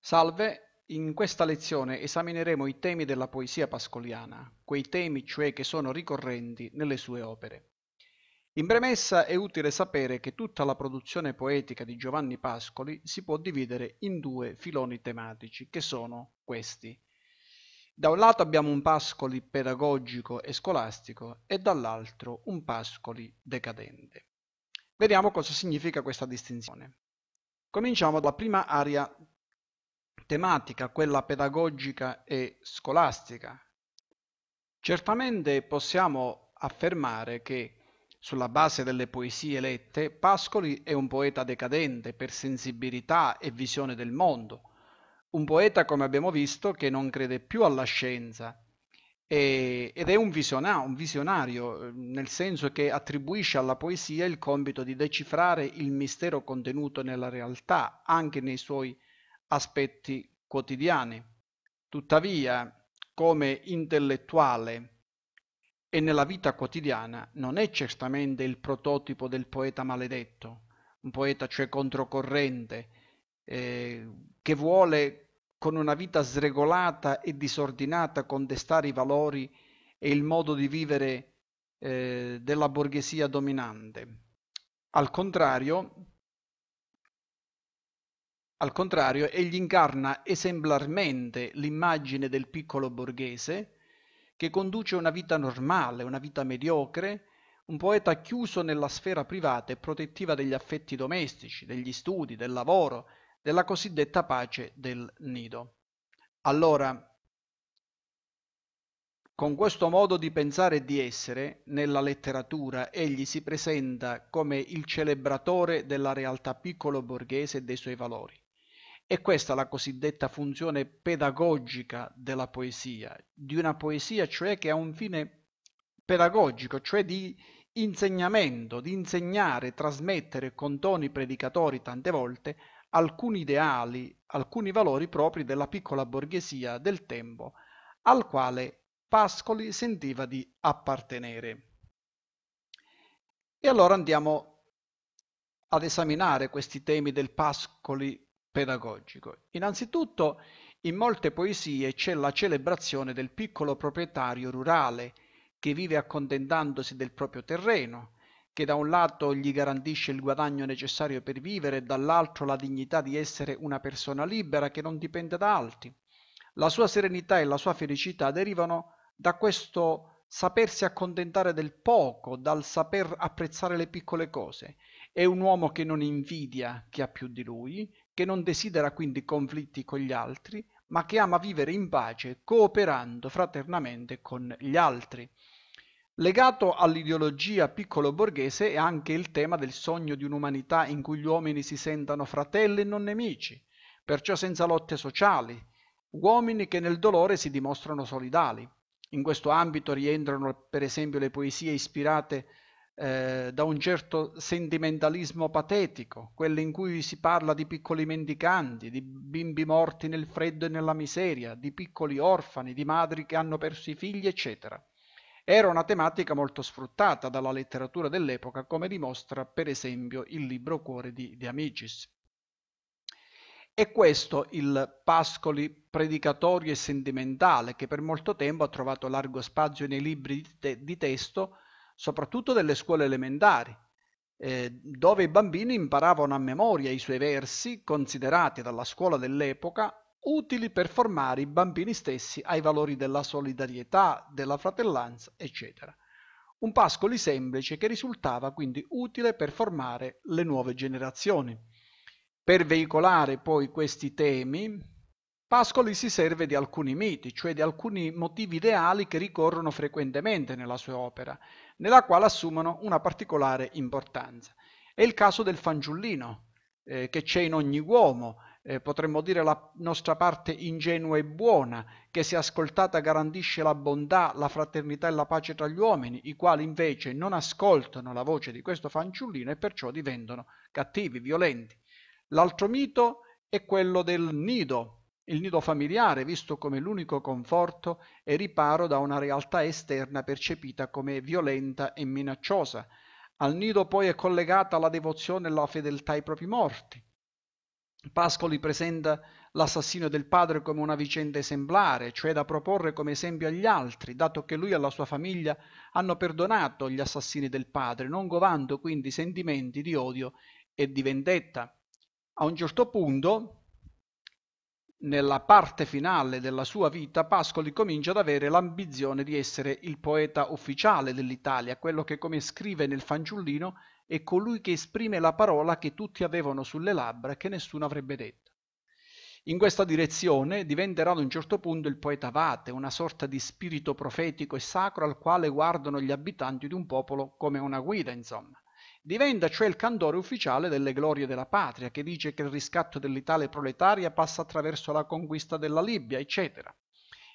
Salve, in questa lezione esamineremo i temi della poesia pascoliana, quei temi cioè che sono ricorrenti nelle sue opere. In premessa è utile sapere che tutta la produzione poetica di Giovanni Pascoli si può dividere in due filoni tematici, che sono questi. Da un lato abbiamo un Pascoli pedagogico e scolastico e dall'altro un Pascoli decadente. Vediamo cosa significa questa distinzione. Cominciamo dalla prima area tematica, quella pedagogica e scolastica. Certamente possiamo affermare che, sulla base delle poesie lette, Pascoli è un poeta decadente per sensibilità e visione del mondo, un poeta, come abbiamo visto, che non crede più alla scienza e, ed è un visionario, un visionario, nel senso che attribuisce alla poesia il compito di decifrare il mistero contenuto nella realtà, anche nei suoi aspetti quotidiani. Tuttavia, come intellettuale e nella vita quotidiana, non è certamente il prototipo del poeta maledetto, un poeta cioè controcorrente, eh, che vuole con una vita sregolata e disordinata contestare i valori e il modo di vivere eh, della borghesia dominante. Al contrario, al contrario, egli incarna esemplarmente l'immagine del piccolo borghese che conduce una vita normale, una vita mediocre, un poeta chiuso nella sfera privata e protettiva degli affetti domestici, degli studi, del lavoro, della cosiddetta pace del nido. Allora, con questo modo di pensare e di essere, nella letteratura egli si presenta come il celebratore della realtà piccolo borghese e dei suoi valori, è questa la cosiddetta funzione pedagogica della poesia, di una poesia cioè che ha un fine pedagogico, cioè di insegnamento, di insegnare, trasmettere con toni predicatori tante volte alcuni ideali, alcuni valori propri della piccola borghesia del tempo, al quale Pascoli sentiva di appartenere. E allora andiamo ad esaminare questi temi del Pascoli pedagogico. Innanzitutto, in molte poesie c'è la celebrazione del piccolo proprietario rurale che vive accontentandosi del proprio terreno, che da un lato gli garantisce il guadagno necessario per vivere e dall'altro la dignità di essere una persona libera che non dipende da altri. La sua serenità e la sua felicità derivano da questo sapersi accontentare del poco, dal saper apprezzare le piccole cose. È un uomo che non invidia chi ha più di lui, che non desidera quindi conflitti con gli altri, ma che ama vivere in pace, cooperando fraternamente con gli altri. Legato all'ideologia piccolo borghese è anche il tema del sogno di un'umanità in cui gli uomini si sentano fratelli e non nemici, perciò senza lotte sociali, uomini che nel dolore si dimostrano solidali. In questo ambito rientrano per esempio le poesie ispirate eh, da un certo sentimentalismo patetico, quello in cui si parla di piccoli mendicanti, di bimbi morti nel freddo e nella miseria, di piccoli orfani, di madri che hanno perso i figli, eccetera. Era una tematica molto sfruttata dalla letteratura dell'epoca, come dimostra per esempio il libro Cuore di, di Amicis. È questo il Pascoli predicatorio e sentimentale che per molto tempo ha trovato largo spazio nei libri di, te di testo soprattutto delle scuole elementari, eh, dove i bambini imparavano a memoria i suoi versi, considerati dalla scuola dell'epoca utili per formare i bambini stessi ai valori della solidarietà, della fratellanza, eccetera. Un Pascoli semplice che risultava quindi utile per formare le nuove generazioni. Per veicolare poi questi temi, Pascoli si serve di alcuni miti, cioè di alcuni motivi ideali che ricorrono frequentemente nella sua opera, nella quale assumono una particolare importanza. È il caso del fanciullino eh, che c'è in ogni uomo, eh, potremmo dire la nostra parte ingenua e buona, che se ascoltata garantisce la bontà, la fraternità e la pace tra gli uomini, i quali invece non ascoltano la voce di questo fanciullino e perciò diventano cattivi, violenti. L'altro mito è quello del nido, il nido familiare visto come l'unico conforto e riparo da una realtà esterna percepita come violenta e minacciosa. Al nido poi è collegata la devozione e la fedeltà ai propri morti. Pascoli presenta l'assassinio del padre come una vicenda esemplare, cioè da proporre come esempio agli altri, dato che lui e la sua famiglia hanno perdonato gli assassini del padre, non govando quindi sentimenti di odio e di vendetta. A un certo punto, nella parte finale della sua vita Pascoli comincia ad avere l'ambizione di essere il poeta ufficiale dell'Italia, quello che come scrive nel fanciullino è colui che esprime la parola che tutti avevano sulle labbra e che nessuno avrebbe detto. In questa direzione diventerà ad un certo punto il poeta Vate, una sorta di spirito profetico e sacro al quale guardano gli abitanti di un popolo come una guida, insomma. Diventa cioè il candore ufficiale delle glorie della patria, che dice che il riscatto dell'Italia proletaria passa attraverso la conquista della Libia, eccetera.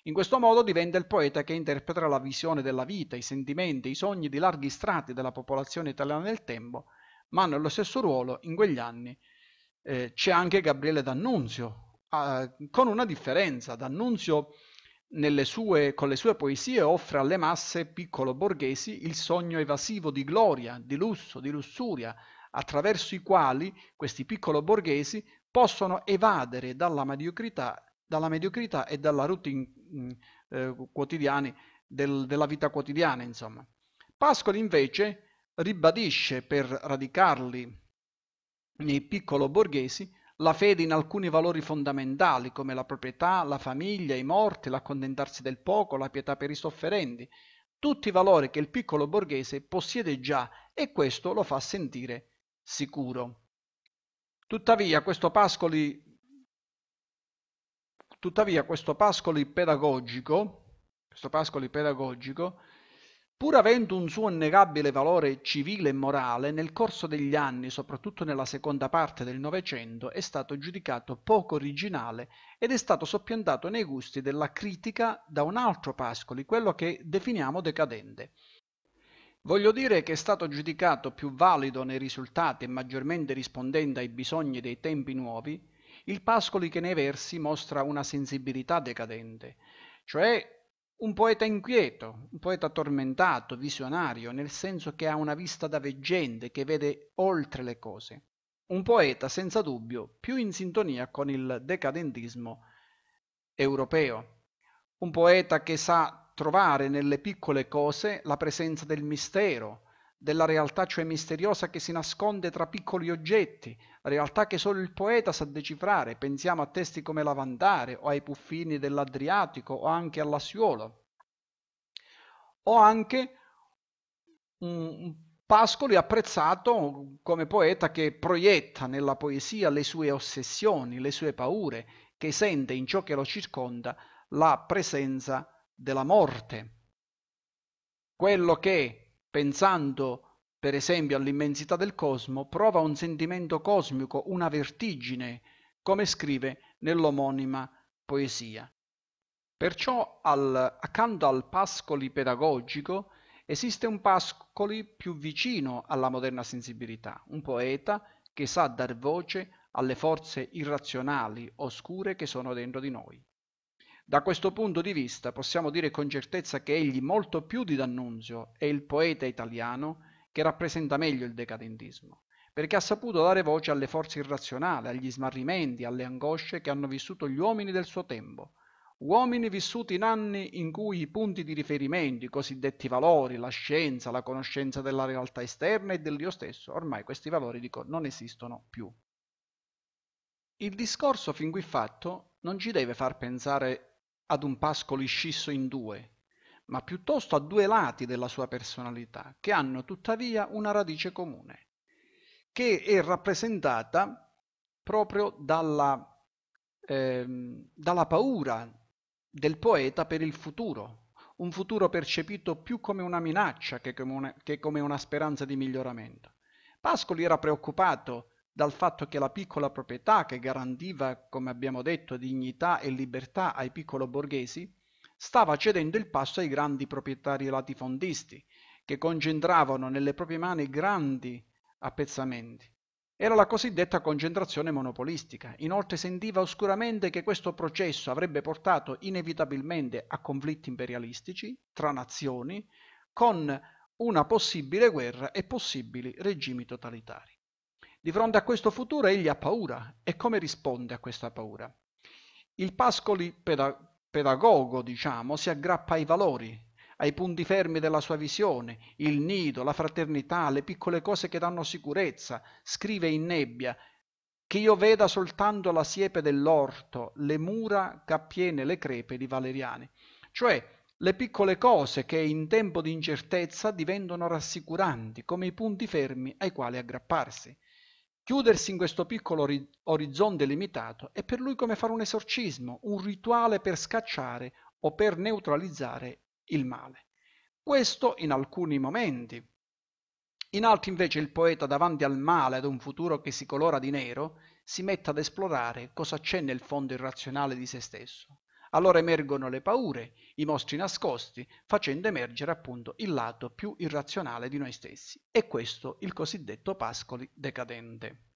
In questo modo diventa il poeta che interpreta la visione della vita, i sentimenti, i sogni di larghi strati della popolazione italiana del tempo, ma nello stesso ruolo, in quegli anni, eh, c'è anche Gabriele D'Annunzio, eh, con una differenza. D'Annunzio sue, con le sue poesie offre alle masse piccolo borghesi il sogno evasivo di gloria, di lusso, di lussuria, attraverso i quali questi piccolo borghesi possono evadere dalla mediocrità, dalla mediocrità e dalla routine mm, eh, quotidiani del, della vita quotidiana, insomma. Pascoli invece ribadisce per radicarli nei piccolo borghesi la fede in alcuni valori fondamentali come la proprietà, la famiglia, i morti, l'accontentarsi del poco, la pietà per i sofferenti, tutti i valori che il piccolo borghese possiede già e questo lo fa sentire sicuro. Tuttavia questo Pascoli, tuttavia, questo Pascoli pedagogico, questo Pascoli pedagogico Pur avendo un suo innegabile valore civile e morale, nel corso degli anni, soprattutto nella seconda parte del Novecento, è stato giudicato poco originale ed è stato soppiantato nei gusti della critica da un altro Pascoli, quello che definiamo decadente. Voglio dire che è stato giudicato più valido nei risultati e maggiormente rispondente ai bisogni dei tempi nuovi, il Pascoli che nei versi mostra una sensibilità decadente, cioè un poeta inquieto, un poeta tormentato, visionario, nel senso che ha una vista da veggente, che vede oltre le cose. Un poeta senza dubbio più in sintonia con il decadentismo europeo. Un poeta che sa trovare nelle piccole cose la presenza del mistero, della realtà cioè misteriosa che si nasconde tra piccoli oggetti, realtà che solo il poeta sa decifrare, pensiamo a testi come Lavandare o ai puffini dell'Adriatico o anche all'Assuolo, o anche um, Pascoli apprezzato come poeta che proietta nella poesia le sue ossessioni, le sue paure, che sente in ciò che lo circonda la presenza della morte. Quello che pensando per esempio all'immensità del cosmo, prova un sentimento cosmico, una vertigine, come scrive nell'omonima poesia. Perciò al, accanto al Pascoli pedagogico esiste un Pascoli più vicino alla moderna sensibilità, un poeta che sa dar voce alle forze irrazionali, oscure che sono dentro di noi. Da questo punto di vista possiamo dire con certezza che egli molto più di D'Annunzio è il poeta italiano che rappresenta meglio il decadentismo, perché ha saputo dare voce alle forze irrazionali, agli smarrimenti, alle angosce che hanno vissuto gli uomini del suo tempo, uomini vissuti in anni in cui i punti di riferimento, i cosiddetti valori, la scienza, la conoscenza della realtà esterna e dell'io stesso, ormai questi valori dico, non esistono più. Il discorso fin qui fatto non ci deve far pensare ad un pascolo scisso in due, ma piuttosto a due lati della sua personalità, che hanno tuttavia una radice comune, che è rappresentata proprio dalla, eh, dalla paura del poeta per il futuro, un futuro percepito più come una minaccia che come una, che come una speranza di miglioramento. Pascoli era preoccupato dal fatto che la piccola proprietà che garantiva, come abbiamo detto, dignità e libertà ai piccolo borghesi, stava cedendo il passo ai grandi proprietari latifondisti, che concentravano nelle proprie mani grandi appezzamenti. Era la cosiddetta concentrazione monopolistica. Inoltre sentiva oscuramente che questo processo avrebbe portato inevitabilmente a conflitti imperialistici tra nazioni, con una possibile guerra e possibili regimi totalitari. Di fronte a questo futuro egli ha paura e come risponde a questa paura? Il Pascoli pedagogo, diciamo, si aggrappa ai valori, ai punti fermi della sua visione, il nido, la fraternità, le piccole cose che danno sicurezza, scrive in nebbia, che io veda soltanto la siepe dell'orto, le mura cappiene le crepe di Valeriani, cioè le piccole cose che in tempo di incertezza diventano rassicuranti come i punti fermi ai quali aggrapparsi. Chiudersi in questo piccolo orizzonte limitato è per lui come fare un esorcismo, un rituale per scacciare o per neutralizzare il male. Questo in alcuni momenti. In altri invece il poeta davanti al male ad un futuro che si colora di nero si mette ad esplorare cosa c'è nel fondo irrazionale di se stesso, allora emergono le paure, i mostri nascosti, facendo emergere appunto il lato più irrazionale di noi stessi. E questo il cosiddetto Pascoli decadente.